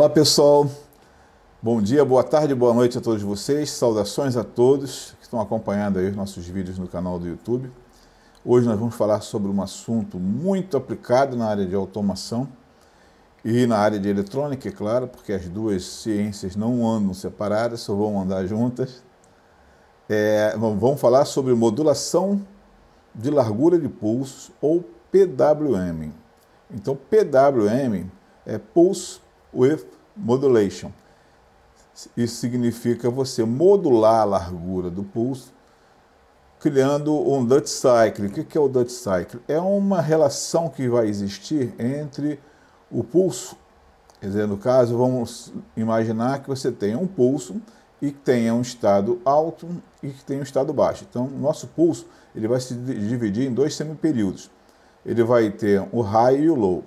Olá pessoal, bom dia, boa tarde, boa noite a todos vocês, saudações a todos que estão acompanhando aí os nossos vídeos no canal do YouTube. Hoje nós vamos falar sobre um assunto muito aplicado na área de automação e na área de eletrônica, é claro, porque as duas ciências não andam separadas, só vão andar juntas. É, vamos falar sobre modulação de largura de pulsos ou PWM. Então, PWM é pulso with modulation. Isso significa você modular a largura do pulso, criando um Dutch cycle. O que é o Dutch cycle? É uma relação que vai existir entre o pulso. Quer dizer, no caso, vamos imaginar que você tenha um pulso e que tenha um estado alto e que tenha um estado baixo. Então, o nosso pulso ele vai se dividir em dois semiperíodos. Ele vai ter o high e o low.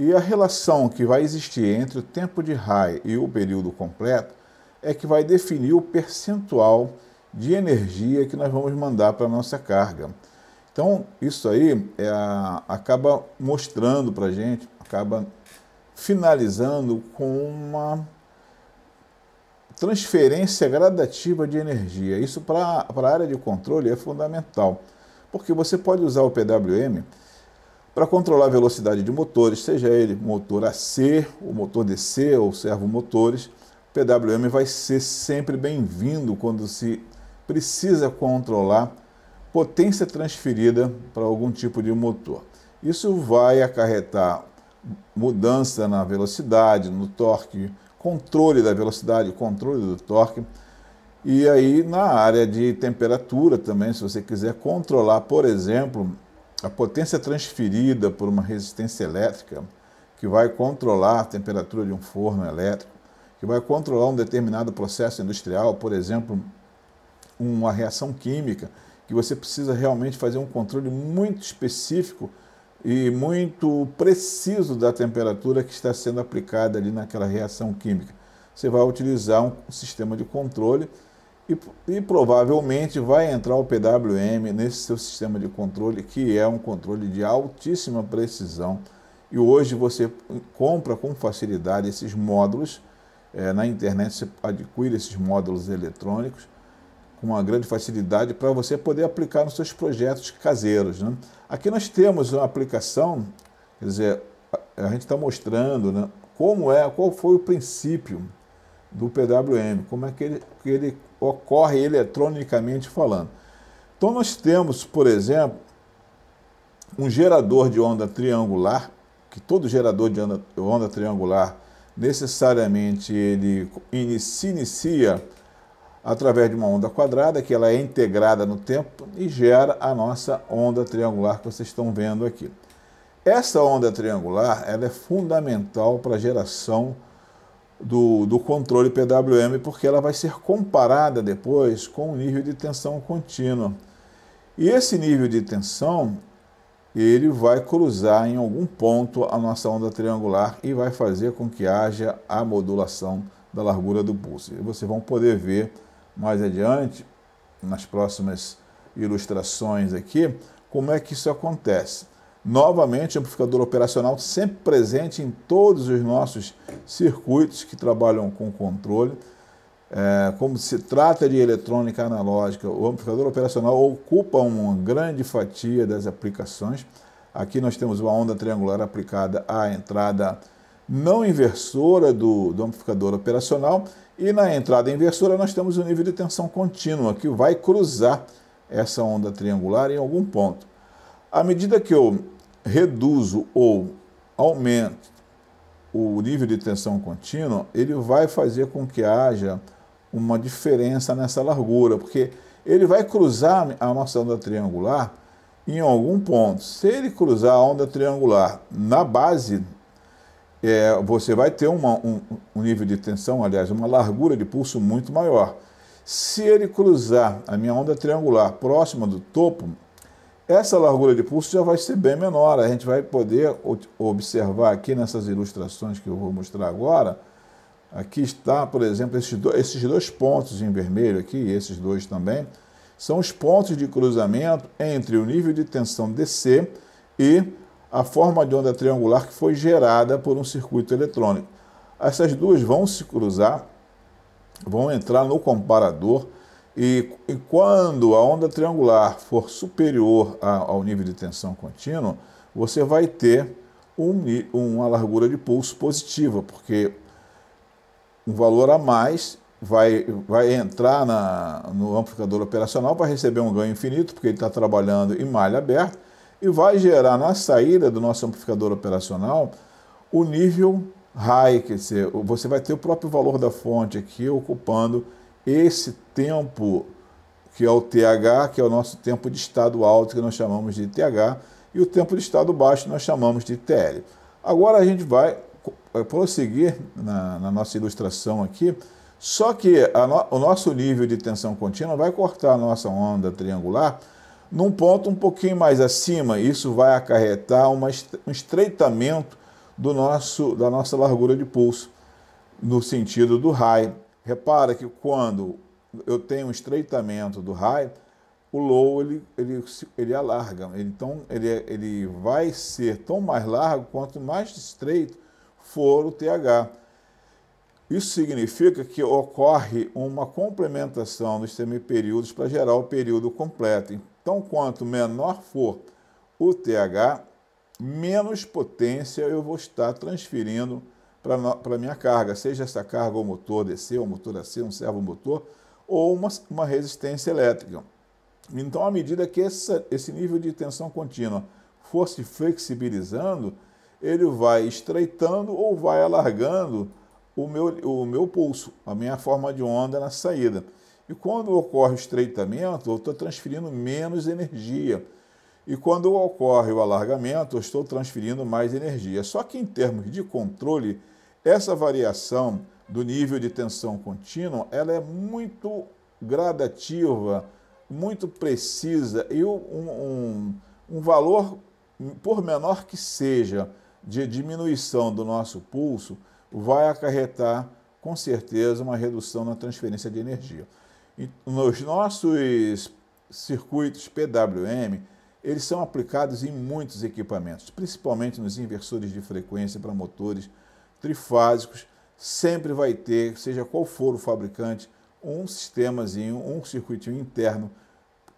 E a relação que vai existir entre o tempo de raio e o período completo é que vai definir o percentual de energia que nós vamos mandar para a nossa carga. Então, isso aí é a, acaba mostrando para a gente, acaba finalizando com uma transferência gradativa de energia. Isso para a área de controle é fundamental, porque você pode usar o PWM para controlar a velocidade de motores, seja ele motor AC, ou motor DC ou servomotores, PWM vai ser sempre bem-vindo quando se precisa controlar potência transferida para algum tipo de motor. Isso vai acarretar mudança na velocidade, no torque, controle da velocidade, controle do torque. E aí na área de temperatura também, se você quiser controlar, por exemplo, a potência transferida por uma resistência elétrica que vai controlar a temperatura de um forno elétrico, que vai controlar um determinado processo industrial, por exemplo, uma reação química, que você precisa realmente fazer um controle muito específico e muito preciso da temperatura que está sendo aplicada ali naquela reação química. Você vai utilizar um sistema de controle e, e provavelmente vai entrar o PWM nesse seu sistema de controle, que é um controle de altíssima precisão. E hoje você compra com facilidade esses módulos. É, na internet você adquire esses módulos eletrônicos com uma grande facilidade para você poder aplicar nos seus projetos caseiros. Né? Aqui nós temos uma aplicação, quer dizer, a, gente está mostrando né, como é, qual foi o princípio do PWM, como é que ele, que ele ocorre eletronicamente falando. Então nós temos, por exemplo, um gerador de onda triangular, que todo gerador de onda, onda triangular necessariamente ele inicia, inicia através de uma onda quadrada, que ela é integrada no tempo e gera a nossa onda triangular que vocês estão vendo aqui. Essa onda triangular ela é fundamental para a geração do, do controle PWM, porque ela vai ser comparada depois com o nível de tensão contínua. E esse nível de tensão, ele vai cruzar em algum ponto a nossa onda triangular e vai fazer com que haja a modulação da largura do pulso. E vocês vão poder ver mais adiante, nas próximas ilustrações aqui, como é que isso acontece. Novamente, amplificador operacional sempre presente em todos os nossos circuitos que trabalham com controle. É, como se trata de eletrônica analógica, o amplificador operacional ocupa uma grande fatia das aplicações. Aqui nós temos uma onda triangular aplicada à entrada não inversora do, do amplificador operacional e na entrada inversora nós temos um nível de tensão contínua que vai cruzar essa onda triangular em algum ponto. À medida que eu reduzo ou aumento o nível de tensão contínua, ele vai fazer com que haja uma diferença nessa largura, porque ele vai cruzar a nossa onda triangular em algum ponto. Se ele cruzar a onda triangular na base, é, você vai ter uma, um, um nível de tensão, aliás, uma largura de pulso muito maior. Se ele cruzar a minha onda triangular próxima do topo, essa largura de pulso já vai ser bem menor. A gente vai poder observar aqui nessas ilustrações que eu vou mostrar agora. Aqui está, por exemplo, esses dois, esses dois pontos em vermelho aqui, esses dois também, são os pontos de cruzamento entre o nível de tensão DC e a forma de onda triangular que foi gerada por um circuito eletrônico. Essas duas vão se cruzar, vão entrar no comparador e, e quando a onda triangular for superior a, ao nível de tensão contínua, você vai ter um, uma largura de pulso positiva, porque um valor a mais vai, vai entrar na, no amplificador operacional, para receber um ganho infinito, porque ele está trabalhando em malha aberta, e vai gerar na saída do nosso amplificador operacional o nível high, quer dizer, você vai ter o próprio valor da fonte aqui ocupando esse tempo que é o TH, que é o nosso tempo de estado alto, que nós chamamos de TH, e o tempo de estado baixo nós chamamos de TL. Agora a gente vai eh, prosseguir na, na nossa ilustração aqui, só que no, o nosso nível de tensão contínua vai cortar a nossa onda triangular num ponto um pouquinho mais acima. Isso vai acarretar uma, um estreitamento do nosso, da nossa largura de pulso, no sentido do raio. Repara que quando eu tenho um estreitamento do raio, o low ele, ele, ele alarga. Então ele, é, ele vai ser tão mais largo quanto mais estreito for o TH. Isso significa que ocorre uma complementação dos semiperíodos para gerar o período completo. Então, quanto menor for o TH, menos potência eu vou estar transferindo para a minha carga, seja essa carga ou motor DC, ou motor AC, um servomotor, ou uma, uma resistência elétrica. Então, à medida que essa, esse nível de tensão contínua for se flexibilizando, ele vai estreitando ou vai alargando o meu, o meu pulso, a minha forma de onda na saída. E quando ocorre o estreitamento, eu estou transferindo menos energia e quando ocorre o alargamento, estou transferindo mais energia. Só que em termos de controle, essa variação do nível de tensão contínua, ela é muito gradativa, muito precisa e um, um, um valor, por menor que seja, de diminuição do nosso pulso, vai acarretar com certeza uma redução na transferência de energia. E nos nossos circuitos PWM, eles são aplicados em muitos equipamentos, principalmente nos inversores de frequência para motores trifásicos. Sempre vai ter, seja qual for o fabricante, um sistemazinho, um circuitinho interno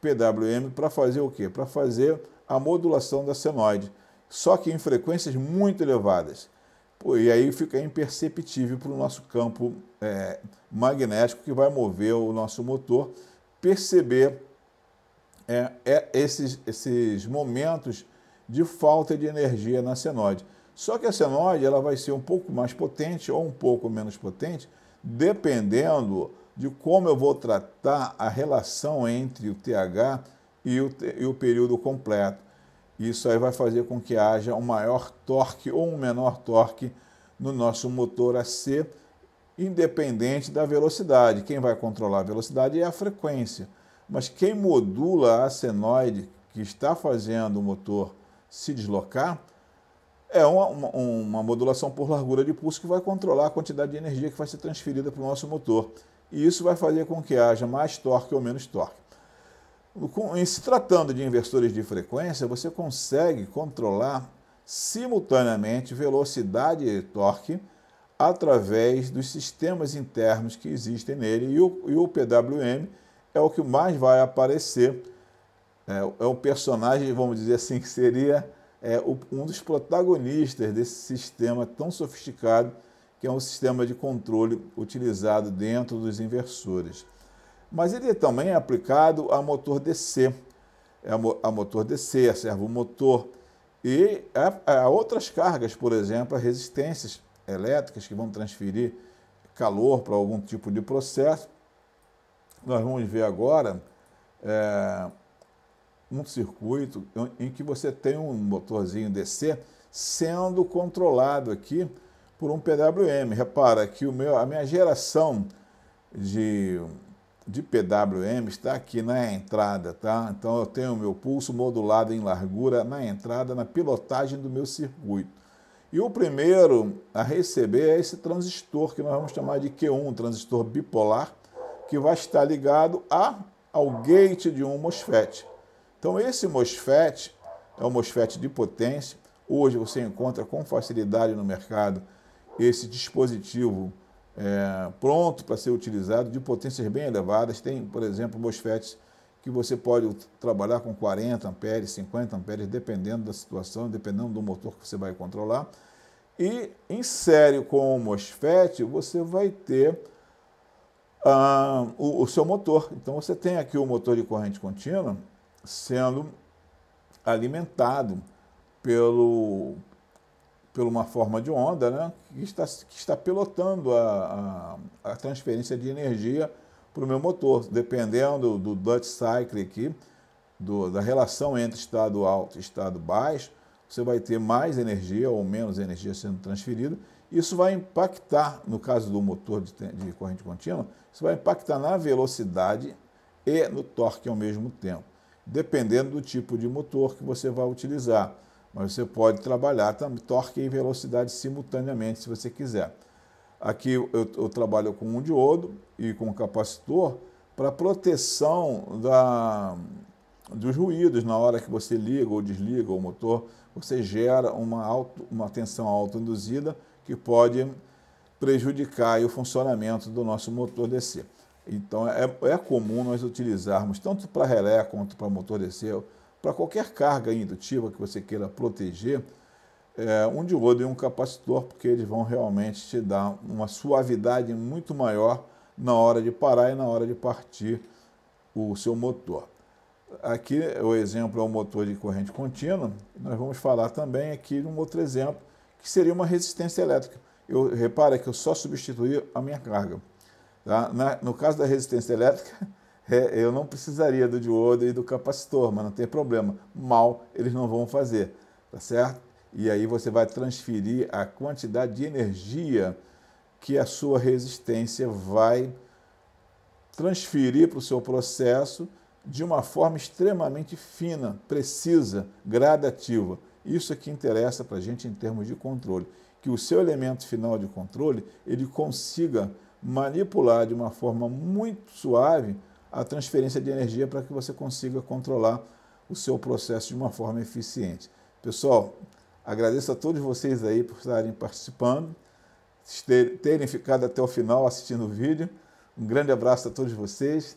PWM para fazer o quê? Para fazer a modulação da senoide, só que em frequências muito elevadas. Pô, e aí fica imperceptível para o nosso campo é, magnético que vai mover o nosso motor perceber é, é esses, esses momentos de falta de energia na senoide. Só que a senoide ela vai ser um pouco mais potente ou um pouco menos potente, dependendo de como eu vou tratar a relação entre o TH e o, e o período completo. Isso aí vai fazer com que haja um maior torque ou um menor torque no nosso motor AC, independente da velocidade. Quem vai controlar a velocidade é a frequência. Mas quem modula a senoide que está fazendo o motor se deslocar é uma, uma, uma, modulação por largura de pulso que vai controlar a quantidade de energia que vai ser transferida para o nosso motor. E isso vai fazer com que haja mais torque ou menos torque. Em se tratando de inversores de frequência, você consegue controlar simultaneamente velocidade e torque através dos sistemas internos que existem nele e o, e o PWM é o que mais vai aparecer. É, é um personagem, vamos dizer assim, que seria é, um dos protagonistas desse sistema tão sofisticado que é um sistema de controle utilizado dentro dos inversores. Mas ele é também é aplicado a motor DC, é a motor DC, a é servomotor e a, a outras cargas, por exemplo, as resistências elétricas que vão transferir calor para algum tipo de processo nós vamos ver agora é, um circuito em que você tem um motorzinho DC sendo controlado aqui por um PWM. Repara que o meu, a minha geração de, de PWM está aqui na entrada, tá? Então eu tenho o meu pulso modulado em largura na entrada, na pilotagem do meu circuito. E o primeiro a receber é esse transistor, que nós vamos chamar de Q1, transistor bipolar, que vai estar ligado a, ao gate de um MOSFET. Então esse MOSFET é um MOSFET de potência. Hoje você encontra com facilidade no mercado esse dispositivo é, pronto para ser utilizado, de potências bem elevadas. Tem, por exemplo, MOSFETs que você pode trabalhar com 40 amperes, 50 amperes, dependendo da situação, dependendo do motor que você vai controlar. E em série com o MOSFET, você vai ter ah, o, o, seu motor. Então você tem aqui o motor de corrente contínua sendo alimentado pelo por uma forma de onda né, que, está, que está pilotando a, a, a transferência de energia para o meu motor, dependendo do Dutch Cycle aqui, do, da relação entre estado alto e estado baixo, você vai ter mais energia ou menos energia sendo transferida. Isso vai impactar, no caso do motor de, de corrente contínua, isso vai impactar na velocidade e no torque ao mesmo tempo, dependendo do tipo de motor que você vai utilizar. Mas você pode trabalhar também torque e velocidade simultaneamente, se você quiser. Aqui eu, eu trabalho com um diodo e com um capacitor para proteção da, dos ruídos na hora que você liga ou desliga o motor, você gera uma, auto, uma tensão autoinduzida que pode prejudicar o funcionamento do nosso motor DC. Então é, é comum nós utilizarmos tanto para relé quanto para motor DC, para qualquer carga indutiva que você queira proteger, é, um diodo e um capacitor, porque eles vão realmente te dar uma suavidade muito maior na hora de parar e na hora de partir o seu motor. Aqui o exemplo é um motor de corrente contínua. Nós vamos falar também aqui de um outro exemplo, que seria uma resistência elétrica. Eu repara que eu só substituí a minha carga. Tá? Na, no caso da resistência elétrica, é, eu não precisaria do diodo e do capacitor, mas não tem problema. Mal eles não vão fazer, tá certo? E aí você vai transferir a quantidade de energia que a sua resistência vai transferir para o seu processo de uma forma extremamente fina, precisa, gradativa. Isso é que interessa para a gente em termos de controle, que o seu elemento final de controle ele consiga manipular de uma forma muito suave a transferência de energia para que você consiga controlar o seu processo de uma forma eficiente. Pessoal, agradeço a todos vocês aí por estarem participando, terem ficado até o final assistindo o vídeo. Um grande abraço a todos vocês